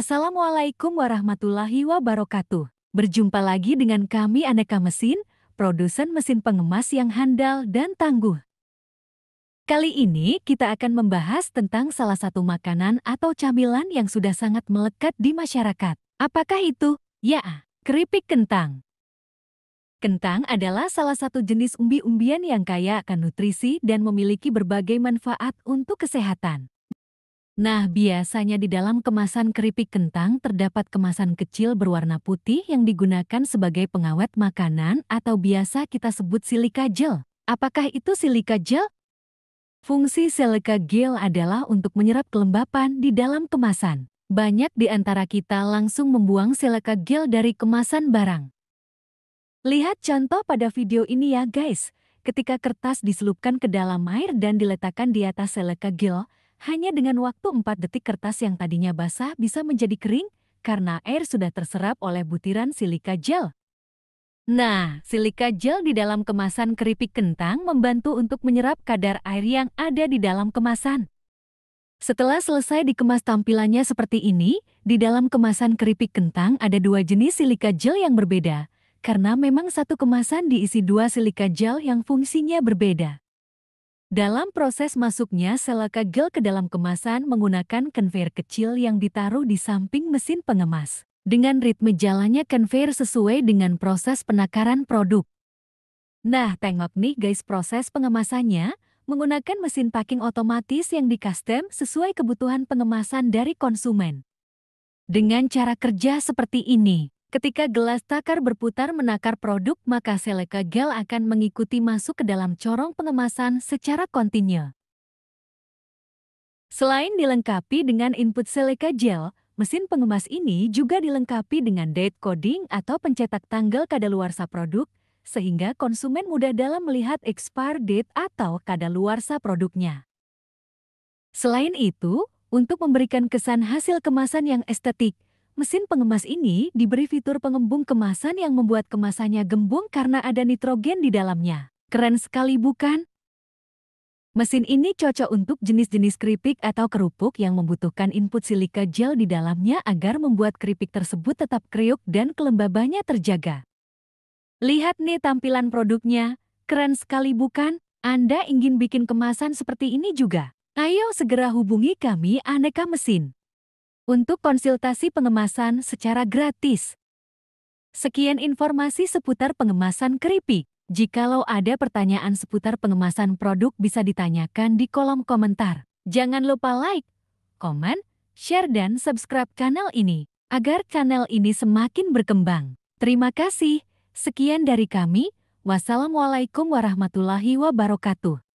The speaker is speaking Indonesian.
Assalamualaikum warahmatullahi wabarakatuh. Berjumpa lagi dengan kami Aneka Mesin, produsen mesin pengemas yang handal dan tangguh. Kali ini kita akan membahas tentang salah satu makanan atau camilan yang sudah sangat melekat di masyarakat. Apakah itu? Ya, keripik kentang. Kentang adalah salah satu jenis umbi-umbian yang kaya akan nutrisi dan memiliki berbagai manfaat untuk kesehatan. Nah, biasanya di dalam kemasan keripik kentang terdapat kemasan kecil berwarna putih yang digunakan sebagai pengawet makanan atau biasa kita sebut silika gel. Apakah itu silika gel? Fungsi silika gel adalah untuk menyerap kelembapan di dalam kemasan. Banyak di antara kita langsung membuang silika gel dari kemasan barang. Lihat contoh pada video ini ya guys. Ketika kertas diselupkan ke dalam air dan diletakkan di atas silika gel, hanya dengan waktu 4 detik kertas yang tadinya basah bisa menjadi kering karena air sudah terserap oleh butiran silika gel. Nah, silika gel di dalam kemasan keripik kentang membantu untuk menyerap kadar air yang ada di dalam kemasan. Setelah selesai dikemas tampilannya seperti ini, di dalam kemasan keripik kentang ada dua jenis silika gel yang berbeda, karena memang satu kemasan diisi dua silika gel yang fungsinya berbeda. Dalam proses masuknya sel kegel ke dalam kemasan menggunakan conveyor kecil yang ditaruh di samping mesin pengemas. Dengan ritme jalannya conveyor sesuai dengan proses penakaran produk. Nah, tengok nih guys proses pengemasannya menggunakan mesin packing otomatis yang dikustom sesuai kebutuhan pengemasan dari konsumen. Dengan cara kerja seperti ini, Ketika gelas takar berputar menakar produk, maka Seleka Gel akan mengikuti masuk ke dalam corong pengemasan secara kontinu. Selain dilengkapi dengan input Seleka Gel, mesin pengemas ini juga dilengkapi dengan date coding atau pencetak tanggal kadaluarsa produk, sehingga konsumen mudah dalam melihat expire date atau kadaluarsa produknya. Selain itu, untuk memberikan kesan hasil kemasan yang estetik, mesin pengemas ini diberi fitur pengembung kemasan yang membuat kemasannya gembung karena ada nitrogen di dalamnya. Keren sekali bukan? Mesin ini cocok untuk jenis-jenis keripik atau kerupuk yang membutuhkan input silika gel di dalamnya agar membuat keripik tersebut tetap kriuk dan kelembabannya terjaga. Lihat nih tampilan produknya, keren sekali bukan? Anda ingin bikin kemasan seperti ini juga? Ayo segera hubungi kami Aneka Mesin untuk konsultasi pengemasan secara gratis. Sekian informasi seputar pengemasan keripik. Jikalau ada pertanyaan seputar pengemasan produk bisa ditanyakan di kolom komentar. Jangan lupa like, komen, share dan subscribe channel ini agar channel ini semakin berkembang. Terima kasih. Sekian dari kami. Wassalamualaikum warahmatullahi wabarakatuh.